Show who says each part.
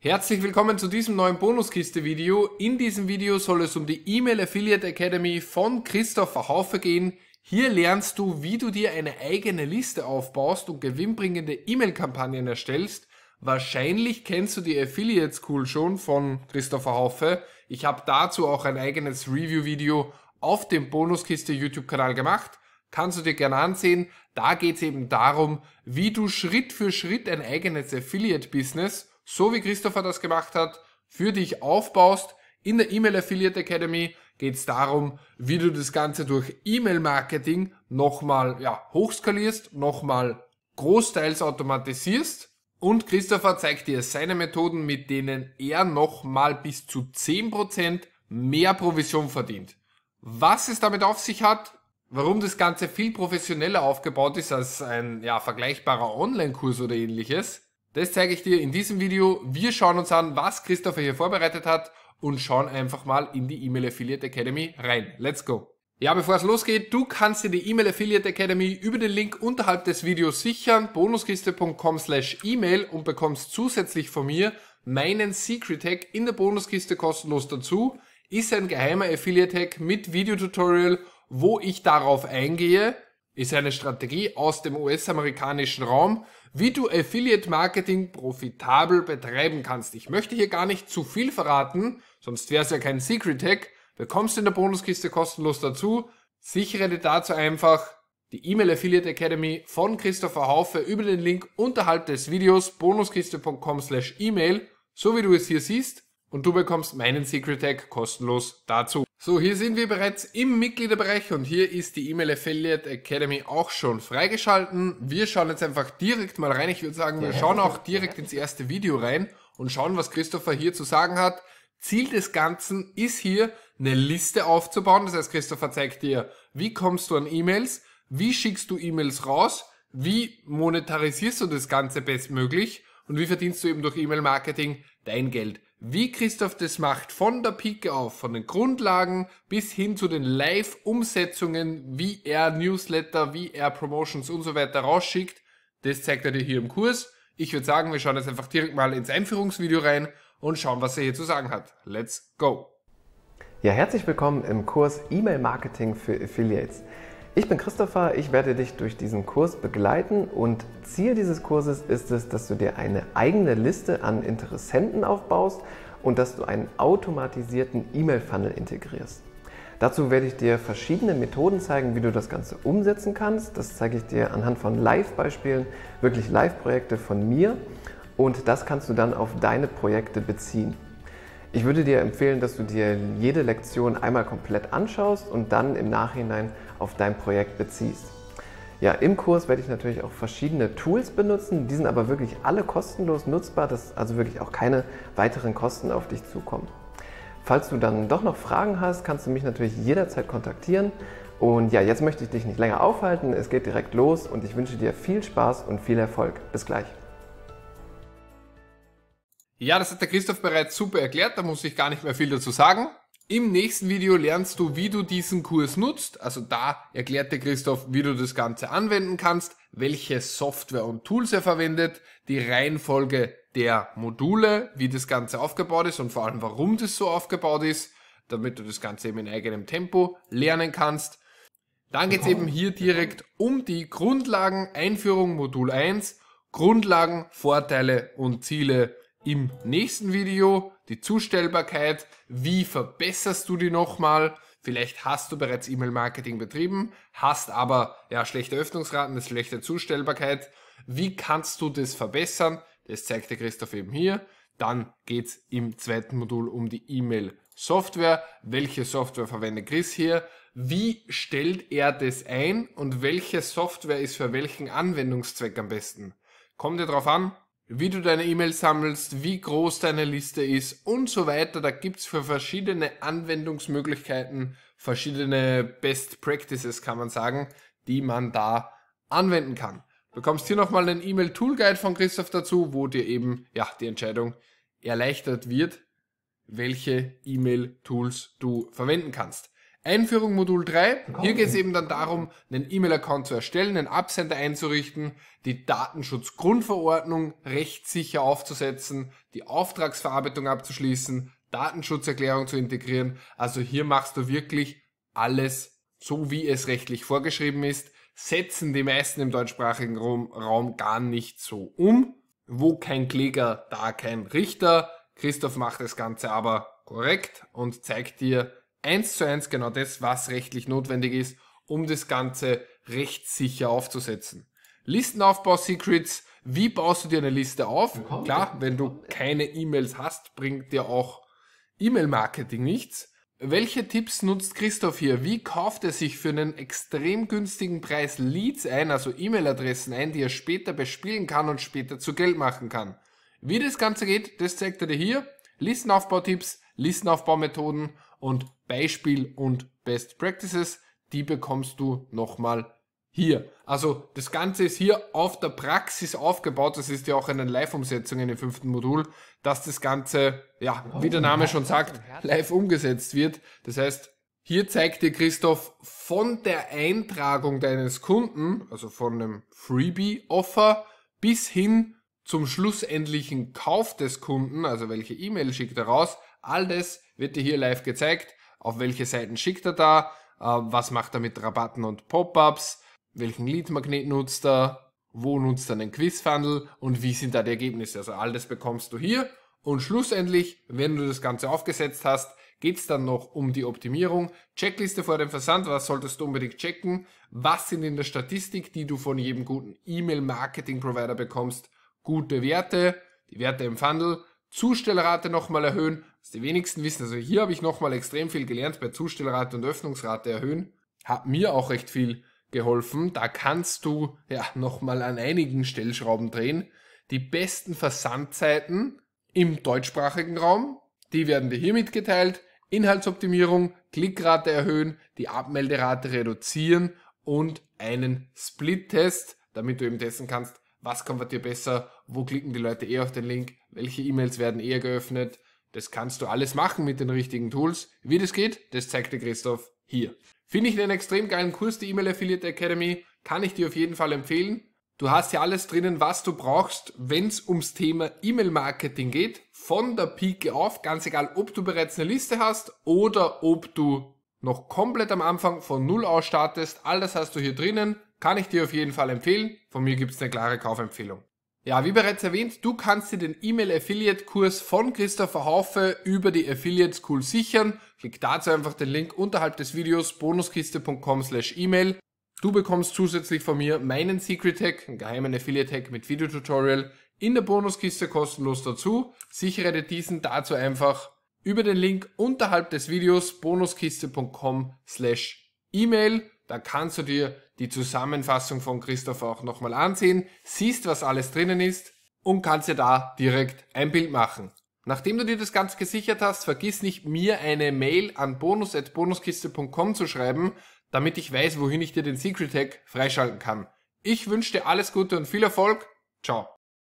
Speaker 1: Herzlich willkommen zu diesem neuen Bonuskiste-Video. In diesem Video soll es um die E-Mail Affiliate Academy von Christopher Haufe gehen. Hier lernst du, wie du dir eine eigene Liste aufbaust und gewinnbringende E-Mail-Kampagnen erstellst. Wahrscheinlich kennst du die Affiliate School schon von Christopher Haufe. Ich habe dazu auch ein eigenes Review-Video auf dem Bonuskiste YouTube-Kanal gemacht. Kannst du dir gerne ansehen. Da geht es eben darum, wie du Schritt für Schritt ein eigenes Affiliate-Business so wie Christopher das gemacht hat, für dich aufbaust. In der E-Mail Affiliate Academy geht es darum, wie du das Ganze durch E-Mail-Marketing nochmal ja, hochskalierst, nochmal großteils automatisierst. Und Christopher zeigt dir seine Methoden, mit denen er nochmal bis zu 10% mehr Provision verdient. Was es damit auf sich hat, warum das Ganze viel professioneller aufgebaut ist als ein ja, vergleichbarer Online-Kurs oder ähnliches, das zeige ich dir in diesem Video. Wir schauen uns an, was Christopher hier vorbereitet hat und schauen einfach mal in die E-Mail Affiliate Academy rein. Let's go! Ja, bevor es losgeht, du kannst dir die E-Mail Affiliate Academy über den Link unterhalb des Videos sichern, bonuskiste.com slash E-Mail und bekommst zusätzlich von mir meinen Secret Hack in der Bonuskiste kostenlos dazu. Ist ein geheimer Affiliate Hack mit Videotutorial, wo ich darauf eingehe, ist eine Strategie aus dem US-amerikanischen Raum, wie du Affiliate Marketing profitabel betreiben kannst. Ich möchte hier gar nicht zu viel verraten, sonst wäre es ja kein Secret Hack. Bekommst du in der Bonuskiste kostenlos dazu. Sichere dir dazu einfach die E-Mail Affiliate Academy von Christopher Haufe über den Link unterhalb des Videos bonuskiste.com slash E-Mail, so wie du es hier siehst. Und du bekommst meinen Secret Tag kostenlos dazu. So, hier sind wir bereits im Mitgliederbereich und hier ist die E-Mail Affiliate Academy auch schon freigeschalten. Wir schauen jetzt einfach direkt mal rein. Ich würde sagen, wir schauen auch direkt ins erste Video rein und schauen, was Christopher hier zu sagen hat. Ziel des Ganzen ist hier, eine Liste aufzubauen. Das heißt, Christopher zeigt dir, wie kommst du an E-Mails, wie schickst du E-Mails raus, wie monetarisierst du das Ganze bestmöglich und wie verdienst du eben durch E-Mail-Marketing dein Geld. Wie Christoph das macht, von der Pike auf, von den Grundlagen bis hin zu den Live-Umsetzungen, wie er Newsletter, wie er Promotions und so weiter rausschickt, das zeigt er dir hier im Kurs. Ich würde sagen, wir schauen jetzt einfach direkt mal ins Einführungsvideo rein und schauen, was er hier zu sagen hat. Let's go!
Speaker 2: Ja, herzlich willkommen im Kurs E-Mail Marketing für Affiliates. Ich bin Christopher, ich werde dich durch diesen Kurs begleiten und Ziel dieses Kurses ist es, dass du dir eine eigene Liste an Interessenten aufbaust und dass du einen automatisierten E-Mail-Funnel integrierst. Dazu werde ich dir verschiedene Methoden zeigen, wie du das Ganze umsetzen kannst. Das zeige ich dir anhand von Live-Beispielen, wirklich Live-Projekte von mir und das kannst du dann auf deine Projekte beziehen. Ich würde dir empfehlen, dass du dir jede Lektion einmal komplett anschaust und dann im Nachhinein auf dein Projekt beziehst. Ja, im Kurs werde ich natürlich auch verschiedene Tools benutzen, die sind aber wirklich alle kostenlos nutzbar, dass also wirklich auch keine weiteren Kosten auf dich zukommen. Falls du dann doch noch Fragen hast, kannst du mich natürlich jederzeit kontaktieren. Und ja, jetzt möchte ich dich nicht länger aufhalten, es geht direkt los und ich wünsche dir viel Spaß und viel Erfolg. Bis gleich.
Speaker 1: Ja, das hat der Christoph bereits super erklärt, da muss ich gar nicht mehr viel dazu sagen. Im nächsten Video lernst du, wie du diesen Kurs nutzt. Also da erklärt der Christoph, wie du das Ganze anwenden kannst, welche Software und Tools er verwendet, die Reihenfolge der Module, wie das Ganze aufgebaut ist und vor allem, warum das so aufgebaut ist, damit du das Ganze eben in eigenem Tempo lernen kannst. Dann geht's eben hier direkt um die Grundlagen, Einführung Modul 1, Grundlagen, Vorteile und Ziele im nächsten Video die Zustellbarkeit. Wie verbesserst du die nochmal? Vielleicht hast du bereits E-Mail-Marketing betrieben, hast aber ja, schlechte Öffnungsraten, eine schlechte Zustellbarkeit. Wie kannst du das verbessern? Das zeigt der Christoph eben hier. Dann geht es im zweiten Modul um die E-Mail-Software. Welche Software verwendet Chris hier? Wie stellt er das ein und welche Software ist für welchen Anwendungszweck am besten? Kommt dir drauf an, wie du deine E-Mails sammelst, wie groß deine Liste ist und so weiter. Da gibt's für verschiedene Anwendungsmöglichkeiten verschiedene Best Practices, kann man sagen, die man da anwenden kann. Du bekommst hier nochmal einen E-Mail Tool Guide von Christoph dazu, wo dir eben ja, die Entscheidung erleichtert wird, welche E-Mail Tools du verwenden kannst. Einführung Modul 3. Hier geht es eben dann darum, einen E-Mail-Account zu erstellen, einen Absender einzurichten, die Datenschutzgrundverordnung rechtssicher aufzusetzen, die Auftragsverarbeitung abzuschließen, Datenschutzerklärung zu integrieren. Also hier machst du wirklich alles so, wie es rechtlich vorgeschrieben ist. Setzen die meisten im deutschsprachigen Raum gar nicht so um. Wo kein Kläger, da kein Richter. Christoph macht das Ganze aber korrekt und zeigt dir, eins zu eins genau das, was rechtlich notwendig ist, um das Ganze rechtssicher aufzusetzen. Listenaufbau-Secrets, wie baust du dir eine Liste auf? Klar, wenn du keine E-Mails hast, bringt dir auch E-Mail-Marketing nichts. Welche Tipps nutzt Christoph hier? Wie kauft er sich für einen extrem günstigen Preis Leads ein, also E-Mail-Adressen ein, die er später bespielen kann und später zu Geld machen kann? Wie das Ganze geht, das zeigt er dir hier. Listenaufbau-Tipps, Listenaufbautipps, Listenaufbaumethoden und Beispiel und Best Practices, die bekommst du nochmal hier. Also das Ganze ist hier auf der Praxis aufgebaut. Das ist ja auch eine Live-Umsetzung in dem fünften Modul, dass das Ganze, ja, wie der Name schon sagt, live umgesetzt wird. Das heißt, hier zeigt dir Christoph von der Eintragung deines Kunden, also von einem Freebie-Offer, bis hin zum schlussendlichen Kauf des Kunden, also welche E-Mail schickt er raus, all das wird dir hier live gezeigt auf welche Seiten schickt er da, ähm, was macht er mit Rabatten und Pop-ups, welchen Lead-Magnet nutzt er, wo nutzt er einen Quiz-Funnel und wie sind da die Ergebnisse. Also all das bekommst du hier und schlussendlich, wenn du das Ganze aufgesetzt hast, geht es dann noch um die Optimierung. Checkliste vor dem Versand, was solltest du unbedingt checken? Was sind in der Statistik, die du von jedem guten E-Mail-Marketing-Provider bekommst, gute Werte? Die Werte im Funnel, Zustellrate nochmal erhöhen. Was die wenigsten wissen, also hier habe ich nochmal extrem viel gelernt bei Zustellrate und Öffnungsrate erhöhen. Hat mir auch recht viel geholfen. Da kannst du ja nochmal an einigen Stellschrauben drehen. Die besten Versandzeiten im deutschsprachigen Raum, die werden dir hier mitgeteilt. Inhaltsoptimierung, Klickrate erhöhen, die Abmelderate reduzieren und einen Split-Test, damit du eben testen kannst, was konvertiert besser, wo klicken die Leute eher auf den Link, welche E-Mails werden eher geöffnet. Das kannst du alles machen mit den richtigen Tools. Wie das geht, das zeigt dir Christoph hier. Finde ich einen extrem geilen Kurs, die E-Mail Affiliate Academy, kann ich dir auf jeden Fall empfehlen. Du hast hier alles drinnen, was du brauchst, wenn es ums Thema E-Mail-Marketing geht, von der Pike auf, ganz egal, ob du bereits eine Liste hast oder ob du noch komplett am Anfang von Null aus startest. All das hast du hier drinnen. Kann ich dir auf jeden Fall empfehlen. Von mir gibt es eine klare Kaufempfehlung. Ja, wie bereits erwähnt, du kannst dir den E-Mail-Affiliate-Kurs von Christopher Haufe über die Affiliate School sichern. Klick dazu einfach den Link unterhalb des Videos bonuskiste.com slash E-Mail. Du bekommst zusätzlich von mir meinen Secret Hack, einen geheimen Affiliate Hack mit Videotutorial, in der Bonuskiste kostenlos dazu. Sichere dir diesen dazu einfach über den Link unterhalb des Videos bonuskiste.com slash E-Mail. Da kannst du dir die Zusammenfassung von Christoph auch nochmal ansehen, siehst, was alles drinnen ist und kannst dir da direkt ein Bild machen. Nachdem du dir das Ganze gesichert hast, vergiss nicht, mir eine Mail an bonus.bonuskiste.com zu schreiben, damit ich weiß, wohin ich dir den Secret Hack freischalten kann. Ich wünsche dir alles Gute und viel Erfolg. Ciao.